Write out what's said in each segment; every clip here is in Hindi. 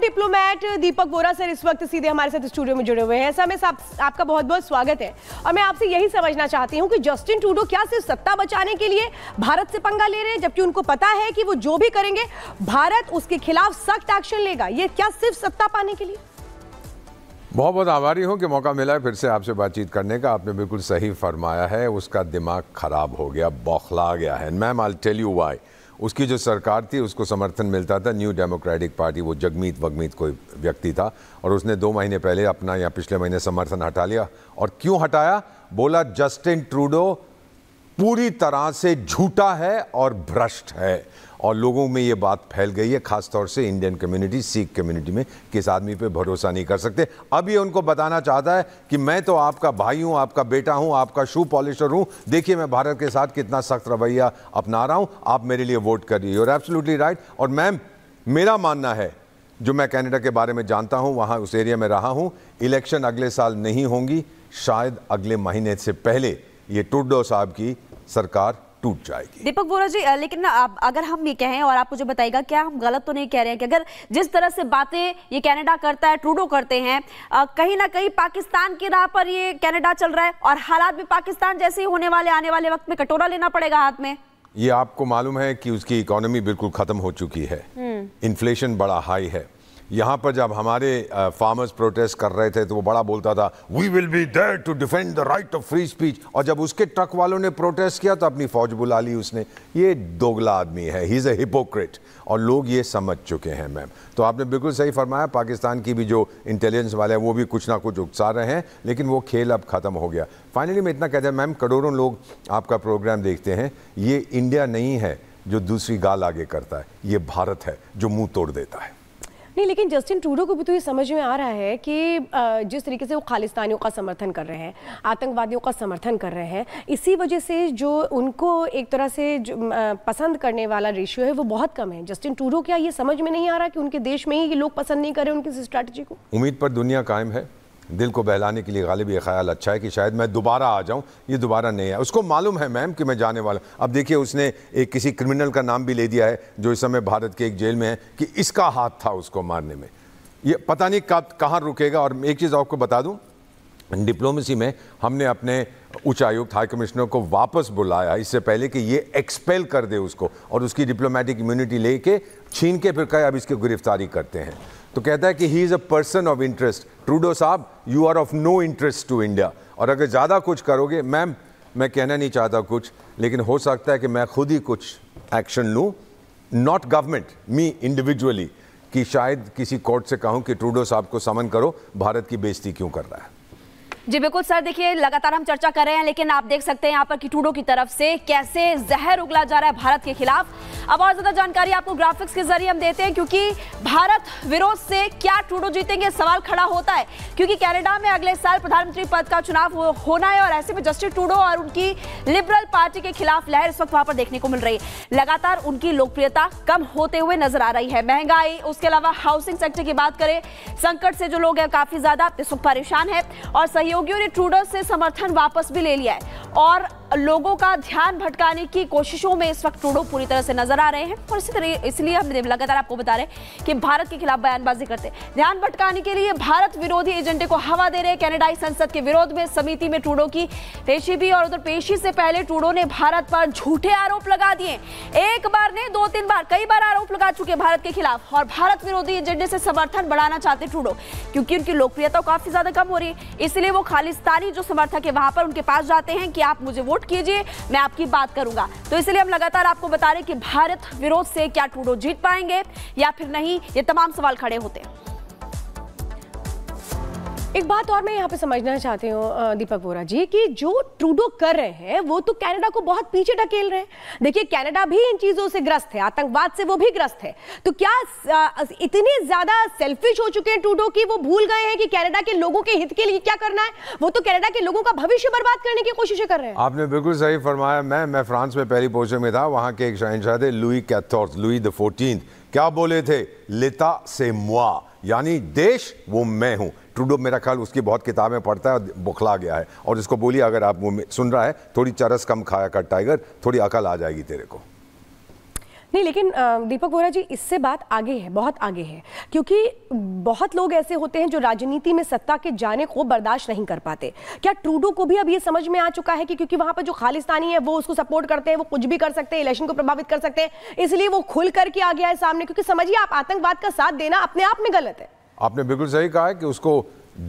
डिप्लोमैट दीपक बोरा सर इस वक्त सीधे हमारे साथ स्टूडियो में जुड़े हुए हैं सर मैं आप, आपका बहुत बहुत स्वागत है और मैं आपसे यही समझना चाहती हूं कि जस्टिन टूडो क्या सिर्फ सत्ता बचाने के लिए भारत से पंगा ले रहे हैं जबकि उनको पता है कि वो जो भी करेंगे भारत उसके खिलाफ सख्त एक्शन लेगा ये क्या सिर्फ सत्ता पाने के लिए बहुत बहुत आभारी हूँ कि मौका मिला है फिर से आपसे बातचीत करने का आपने बिल्कुल सही फरमाया है उसका दिमाग ख़राब हो गया बौखला गया है ma'am I tell you why उसकी जो सरकार थी उसको समर्थन मिलता था न्यू डेमोक्रेटिक पार्टी वो जगमीत वगमीत कोई व्यक्ति था और उसने दो महीने पहले अपना या पिछले महीने समर्थन हटा लिया और क्यों हटाया बोला जस्टिन ट्रूडो पूरी तरह से झूठा है और भ्रष्ट है और लोगों में ये बात फैल गई है खासतौर से इंडियन कम्युनिटी सिख कम्युनिटी में किस आदमी पे भरोसा नहीं कर सकते अब ये उनको बताना चाहता है कि मैं तो आपका भाई हूँ आपका बेटा हूँ आपका शू पॉलिशर हूँ देखिए मैं भारत के साथ कितना सख्त रवैया अपना रहा हूँ आप मेरे लिए वोट करिए और एब्सोलूटली राइट और मैम मेरा मानना है जो मैं कैनेडा के बारे में जानता हूँ वहाँ उस एरिया में रहा हूँ इलेक्शन अगले साल नहीं होंगी शायद अगले महीने से पहले ये टुडो साहब की सरकार टूट जाएगी दीपक बोरा जी लेकिन आप अगर हम ये कहें और आपको जो बताएगा क्या हम गलत तो नहीं कह रहे हैं कि अगर जिस तरह से बातें ये कनाडा करता है ट्रूडो करते हैं कहीं ना कहीं पाकिस्तान की राह पर ये कनाडा चल रहा है और हालात भी पाकिस्तान जैसे ही होने वाले आने वाले वक्त में कटोरा लेना पड़ेगा हाथ में ये आपको मालूम है कि उसकी इकोनॉमी बिल्कुल ख़त्म हो चुकी है हम्म। इन्फ्लेशन बड़ा हाई है यहाँ पर जब हमारे फार्मर्स प्रोटेस्ट कर रहे थे तो वो बड़ा बोलता था we will be there to defend the right of free speech और जब उसके ट्रक वालों ने प्रोटेस्ट किया तो अपनी फौज बुला ली उसने ये दोगला आदमी है ही इज़ अ हिपोक्रेट और लोग ये समझ चुके हैं मैम तो आपने बिल्कुल सही फरमाया पाकिस्तान की भी जो इंटेलिजेंस वाले हैं वो भी कुछ ना कुछ उकसा रहे हैं लेकिन वो खेल अब ख़त्म हो गया फाइनली मैं इतना कहता मैम करोड़ों लोग आपका प्रोग्राम देखते हैं ये इंडिया नहीं है जो दूसरी गाल आगे करता है ये भारत है जो मुंह तोड़ देता है नहीं लेकिन जस्टिन ट्रूडो को भी तो ये समझ में आ रहा है कि जिस तरीके से वो खालिस्तानियों का समर्थन कर रहे हैं आतंकवादियों का समर्थन कर रहे हैं इसी वजह से जो उनको एक तरह से पसंद करने वाला रेशियो है वो बहुत कम है जस्टिन ट्रूडो क्या ये समझ में नहीं आ रहा कि उनके देश में ही ये लोग पसंद नहीं कर रहे उनकी स्ट्रैटेजी को उम्मीद पर दुनिया कायम है दिल को बहलाने के लिए गालिब यह ख्याल अच्छा है कि शायद मैं दोबारा आ जाऊँ ये दोबारा नहीं है उसको मालूम है मैम कि मैं जाने वाला अब देखिए उसने एक किसी क्रिमिनल का नाम भी ले दिया है जो इस समय भारत के एक जेल में है कि इसका हाथ था उसको मारने में ये पता नहीं कब कहाँ रुकेगा और एक चीज़ आपको बता दूँ डिप्लोमेसी में हमने अपने उच्चायुक्त हाई कमिश्नर को वापस बुलाया इससे पहले कि ये एक्सपेल कर दे उसको और उसकी डिप्लोमेटिक इम्यूनिटी लेके छीन के फिर कहे अब इसकी गिरफ्तारी करते हैं तो कहता है कि he is a person of interest Trudeau साहब you are of no interest to India और अगर ज़्यादा कुछ करोगे मैम मैं कहना नहीं चाहता कुछ लेकिन हो सकता है कि मैं खुद ही कुछ एक्शन लूँ नॉट गवर्नमेंट मी इंडिविजुअली कि शायद किसी कोर्ट से कहूँ कि ट्रूडो साहब को समन करो भारत की बेइज्जती क्यों कर रहा है जी बिल्कुल सर देखिए लगातार हम चर्चा कर रहे हैं लेकिन आप देख सकते हैं यहाँ पर किटूडो की तरफ से कैसे जहर उगला जा रहा है भारत के खिलाफ अब और ज्यादा जानकारी आपको ग्राफिक्स के जरिए हम देते हैं क्योंकि भारत विरोध से क्या टूडो जीतेंगे सवाल खड़ा होता है क्योंकि कनाडा में अगले साल प्रधानमंत्री पद का चुनाव होना है और ऐसे में जस्टिन टूडो और उनकी लिबरल पार्टी के खिलाफ लहर इस वक्त वहां पर देखने को मिल रही है लगातार उनकी लोकप्रियता कम होते हुए नजर आ रही है महंगाई उसके अलावा हाउसिंग सेक्टर की बात करें संकट से जो लोग हैं काफी ज्यादा इस वक्त परेशान है और सहयोग सहयोगियों ने ट्रूडो से समर्थन वापस भी ले लिया है और लोगों का ध्यान भटकाने की कोशिशों में इस वक्त ट्रूडो पूरी तरह से नजर आ रहे हैं और इसी तरह इसलिए हम लगातार आपको बता रहे हैं कि भारत के खिलाफ बयानबाजी करते हैं ध्यान भटकाने के लिए भारत विरोधी एजेंडे को हवा दे रहे हैं कैनेडाई संसद के विरोध में समिति में ट्रूडो की पेशी भी और उधर पेशी से पहले ट्रूडो ने भारत पर झूठे आरोप लगा दिए एक बार ने दो तीन बार कई बार आरोप लगा चुके भारत के खिलाफ और भारत विरोधी एजेंडे से समर्थन बढ़ाना चाहते ट्रूडो क्योंकि उनकी लोकप्रियता काफी ज्यादा कम हो रही है इसलिए वो खालिस्तानी जो समर्थक है वहां पर उनके पास जाते हैं कि आप मुझे वोट नोट कीजिए मैं आपकी बात करूंगा तो इसलिए हम लगातार आपको बता रहे कि भारत विरोध से क्या टूडो जीत पाएंगे या फिर नहीं ये तमाम सवाल खड़े होते हैं एक बात और मैं यहाँ पे समझना चाहती हूँ दीपक वोरा जी कि जो ट्रूडो कर रहे हैं वो तो कनाडा को बहुत पीछे ढकेल रहे हैं देखिए कनाडा भी इन चीजों से ग्रस्त है आतंकवाद से वो भी ग्रस्त है तो क्या इतने ज्यादा सेल्फिश हो चुके हैं ट्रूडो की वो भूल गए हैं कि कनाडा के लोगों के हित के लिए क्या करना है वो तो कैनेडा के लोगों का भविष्य बर्बाद करने की कोशिशें कर रहे हैं आपने बिल्कुल सही फरमाया मैं मैं फ्रांस में पहली पहुंचे में था वहां के एक शहनशाह लुई कैथोर्थ लुई द फोर्टीन क्या बोले थे लिता से मुआ यानी देश वो मैं हूं ट्रूडो मेरा ख्याल उसकी बहुत किताबें पढ़ता है और बुखला गया है और इसको बोलिए अगर आप सुन रहा है थोड़ी चरस कम खाया कर टाइगर थोड़ी अकल आ जाएगी तेरे को नहीं लेकिन दीपक वोरा जी इससे बात आगे है बहुत आगे है क्योंकि बहुत लोग ऐसे होते हैं जो राजनीति में सत्ता के जाने को बर्दाश्त नहीं कर पाते क्या ट्रूडो को भी अब ये समझ में आ चुका है कि क्योंकि वहां पर जो खालिस्तानी है वो उसको सपोर्ट करते हैं वो कुछ भी कर सकते हैं इलेक्शन को प्रभावित कर सकते हैं इसलिए वो खुल करके आ गया है सामने क्योंकि समझिए आप आतंकवाद का साथ देना अपने आप में गलत है आपने बिल्कुल सही कहा है कि उसको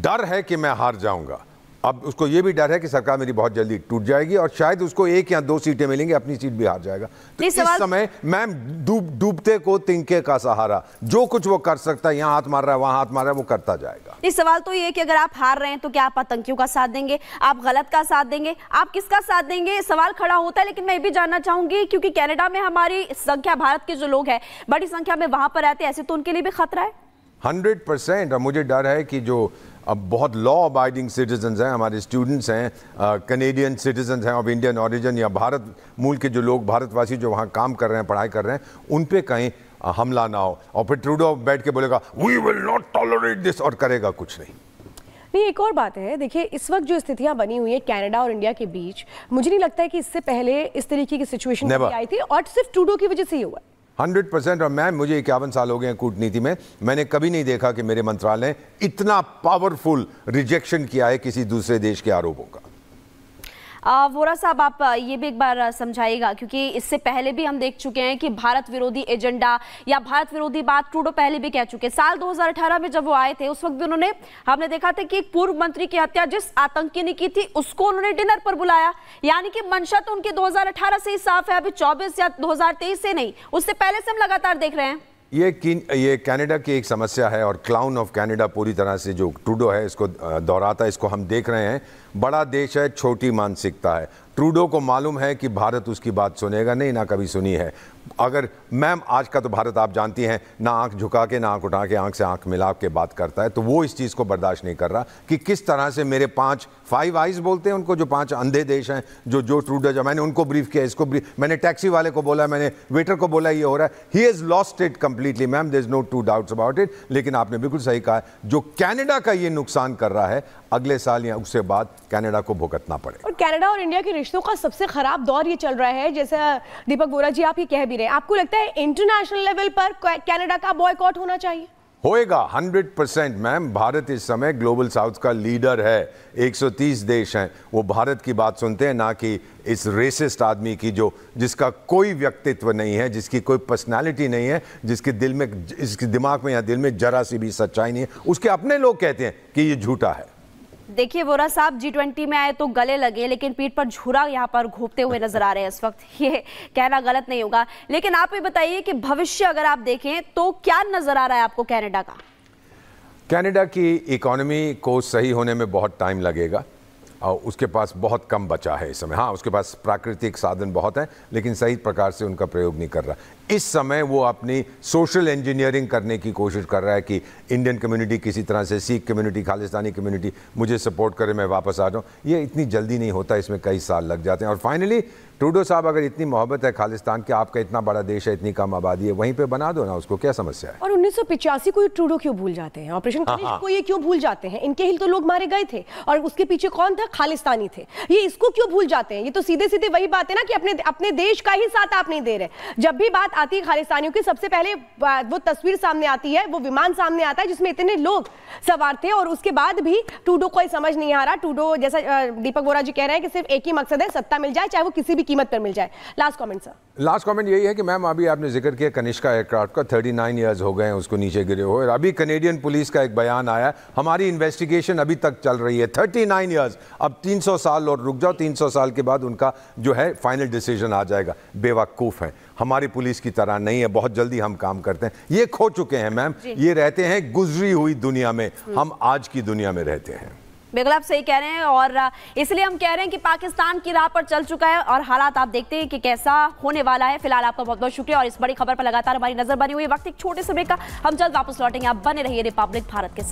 डर है कि मैं हार जाऊंगा अब उसको ये भी डर है कि सरकार मेरी बहुत जल्दी टूट जाएगी और शायद उसको एक या दो सीटें मिलेंगी अपनी सीट भी हार जाएगा तो इस समय मैम डूब डूबते को तिंके का सहारा जो कुछ वो कर सकता है यहाँ हाथ मार रहा है वहां हाथ मार रहा है वो करता जाएगा इस सवाल तो ये कि अगर आप हार रहे हैं तो क्या आप आतंकियों का साथ देंगे आप गलत का साथ देंगे आप किसका साथ देंगे सवाल खड़ा होता है लेकिन मैं ये भी जानना चाहूंगी क्योंकि कैनेडा में हमारी संख्या भारत के जो लोग हैं बड़ी संख्या में वहां पर रहते हैं ऐसे तो उनके लिए भी खतरा है हंड्रेड परसेंट और मुझे डर है कि जो अब बहुत लॉ अबाइडिंग सिटीजन हैं हमारे स्टूडेंट्स हैं कनेडियन सिटीजन हैं ऑफ इंडियन ऑरिजन या भारत मूल के जो लोग भारतवासी जो वहाँ काम कर रहे हैं पढ़ाई कर रहे हैं उन पर कहीं हमला ना हो और फिर ट्रूडो बैठ के बोलेगा we will not tolerate this और करेगा कुछ नहीं नहीं एक और बात है देखिए इस वक्त जो स्थितियां बनी हुई है कनाडा और इंडिया के बीच मुझे नहीं लगता है कि इससे पहले इस तरीके की सिचुएशन आई थी और सिर्फ ट्रूडो की वजह से ही हुआ है हंड्रेड परसेंट और मैम मुझे इक्यावन साल हो गए हैं कूटनीति में मैंने कभी नहीं देखा कि मेरे मंत्रालय इतना पावरफुल रिजेक्शन किया है किसी दूसरे देश के आरोपों का वोरा साहब आप ये भी एक बार समझाइएगा क्योंकि इससे पहले भी हम देख चुके हैं कि भारत विरोधी एजेंडा या भारत विरोधी बात ट्रूडो पहले भी कह चुके साल 2018 में जब वो आए थे उस वक्त भी उन्होंने हमने देखा था कि एक पूर्व मंत्री की हत्या जिस आतंकी ने की थी उसको उन्होंने डिनर पर बुलाया यानी कि मंशा तो उनकी दो से ही साफ है अभी चौबीस या दो से नहीं उससे पहले से हम लगातार देख रहे हैं ये किन ये कनाडा की एक समस्या है और क्लाउन ऑफ कनाडा पूरी तरह से जो ट्रूडो है इसको दोहराता है इसको हम देख रहे हैं बड़ा देश है छोटी मानसिकता है ट्रूडो को मालूम है कि भारत उसकी बात सुनेगा नहीं ना कभी सुनी है अगर मैम आज का तो भारत आप जानती हैं ना आंख झुका के ना आंख उठा के आंख से आंख मिला के बात करता है तो वो इस चीज़ को बर्दाश्त नहीं कर रहा कि किस तरह से मेरे पांच फाइव आइज बोलते हैं उनको जो पांच अंधे देश हैं जो जो ट्रूडर जो मैंने उनको ब्रीफ किया इसको ब्रीफ मैंने टैक्सी वाले को बोला मैंने वेटर को बोला ये हो रहा है he is lost it completely ma'am there is no two doubts about it लेकिन आपने बिल्कुल सही कहा जो कैनेडा का ये नुकसान कर रहा है अगले साल या उससे बाद कनाडा को भुगतना पड़े और कनाडा और इंडिया के रिश्तों का सबसे खराब दौर ये चल रहा है जैसा दीपक बोरा जी आप ये कह भी रहे आपको लगता है इंटरनेशनल लेवल पर कनाडा का बॉयकॉट होना चाहिए होएगा 100 परसेंट मैम भारत इस समय ग्लोबल साउथ का लीडर है 130 देश हैं वो भारत की बात सुनते हैं ना कि इस रेसिस्ट आदमी की जो जिसका कोई व्यक्तित्व नहीं है जिसकी कोई पर्सनालिटी नहीं है जिसके दिल में जिसके दिमाग में या दिल में जरा सी भी सच्चाई नहीं है उसके अपने लोग कहते हैं कि ये झूठा है देखिए वोरा साहब जी ट्वेंटी में आए तो गले लगे लेकिन पीठ पर झूरा यहाँ पर घूमते हुए नजर आ रहे हैं इस वक्त ये कहना गलत नहीं होगा लेकिन आप ये बताइए कि भविष्य अगर आप देखें तो क्या नजर आ रहा है आपको कैनेडा का कनाडा की इकोनॉमी को सही होने में बहुत टाइम लगेगा और उसके पास बहुत कम बचा है इस समय हाँ उसके पास प्राकृतिक साधन बहुत हैं लेकिन सही प्रकार से उनका प्रयोग नहीं कर रहा इस समय वो अपनी सोशल इंजीनियरिंग करने की कोशिश कर रहा है कि इंडियन कम्युनिटी किसी तरह से सिख कम्युनिटी खालिस्तानी कम्युनिटी मुझे सपोर्ट करे मैं वापस आ जाऊँ ये इतनी जल्दी नहीं होता इसमें कई साल लग जाते हैं और फाइनली ट्रूडो साहब अगर इतनी मोहब्बत है खालिस्तान के आपका इतना बड़ा देश है इतनी कम आबादी है वहीं पर बना दो ना उसको क्या समस्या है और उन्नीस को ट्रूडो क्यों भूल जाते हैं ऑपरेशन हाँ, हाँ। को ये क्यों भूल जाते हैं इनके हिल तो लोग मारे गए थे और उसके पीछे कौन था खालिस्तानी थे ये इसको क्यों भूल जाते हैं ये तो सीधे सीधे वही बात है ना कि अपने अपने देश का ही साथ आप नहीं दे रहे जब भी बात बात आती है खालिस्तानियों की सबसे पहले वो तस्वीर सामने आती है वो विमान सामने आता है जिसमें इतने लोग सवार थे और उसके बाद भी टूडो कोई समझ नहीं आ रहा टूडो जैसा दीपक बोरा जी कह रहे हैं कि सिर्फ एक ही मकसद है सत्ता मिल जाए चाहे वो किसी भी कीमत पर मिल जाए last comment sir last comment यही है कि मैम अभी आपने जिक्र किया कनिष्का एयरक्राफ्ट का थर्टी नाइन हो गए उसको नीचे गिरे हुए अभी कनेडियन पुलिस का एक बयान आया हमारी इन्वेस्टिगेशन अभी तक चल रही है थर्टी नाइन अब तीन साल और रुक जाओ तीन साल के बाद उनका जो है फाइनल डिसीजन आ जाएगा बेवकूफ़ है हमारी पुलिस की तरह नहीं है बहुत जल्दी हम काम करते हैं ये खो चुके हैं मैम ये रहते हैं गुजरी हुई दुनिया में हम्म। हम आज की दुनिया में रहते हैं बिल्कुल आप सही कह रहे हैं और इसलिए हम कह रहे हैं कि पाकिस्तान की राह पर चल चुका है और हालात आप देखते हैं कि कैसा होने वाला है फिलहाल आपका बहुत बहुत शुक्रिया और इस बड़ी खबर पर लगातार हमारी नजर बनी हुई वक्त एक छोटे समय का हम जल्द वापस लौटेंगे आप बने रहिए रिपब्लिक भारत के